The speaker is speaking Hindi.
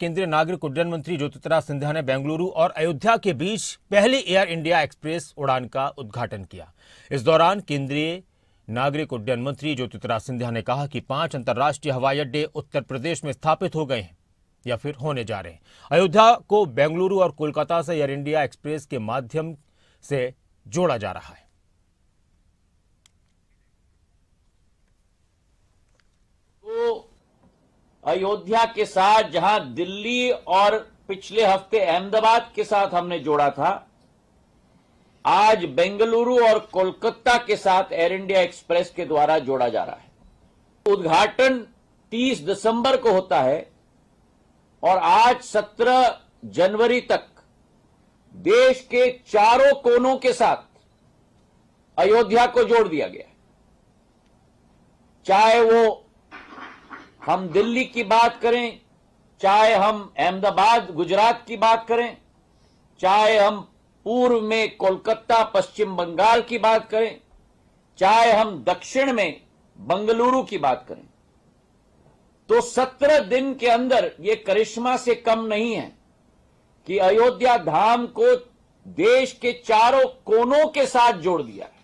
केंद्रीय नागरिक उड्डयन मंत्री ज्योतिराज सिंधिया ने बेंगलुरु और अयोध्या के बीच पहली एयर इंडिया एक्सप्रेस उड़ान का उद्घाटन किया इस दौरान केंद्रीय नागरिक उड्डयन मंत्री ज्योतिराज सिंधिया ने कहा कि पांच अंतर्राष्ट्रीय हवाई अड्डे उत्तर प्रदेश में स्थापित हो गए हैं या फिर होने जा रहे हैं अयोध्या को बेंगलुरु और कोलकाता से एयर इंडिया एक्सप्रेस के माध्यम से जोड़ा जा रहा है अयोध्या के साथ जहां दिल्ली और पिछले हफ्ते अहमदाबाद के साथ हमने जोड़ा था आज बेंगलुरु और कोलकाता के साथ एयर इंडिया एक्सप्रेस के द्वारा जोड़ा जा रहा है उद्घाटन 30 दिसंबर को होता है और आज 17 जनवरी तक देश के चारों कोनों के साथ अयोध्या को जोड़ दिया गया चाहे वो हम दिल्ली की बात करें चाहे हम अहमदाबाद गुजरात की बात करें चाहे हम पूर्व में कोलकाता पश्चिम बंगाल की बात करें चाहे हम दक्षिण में बंगलुरु की बात करें तो सत्रह दिन के अंदर ये करिश्मा से कम नहीं है कि अयोध्या धाम को देश के चारों कोनों के साथ जोड़ दिया है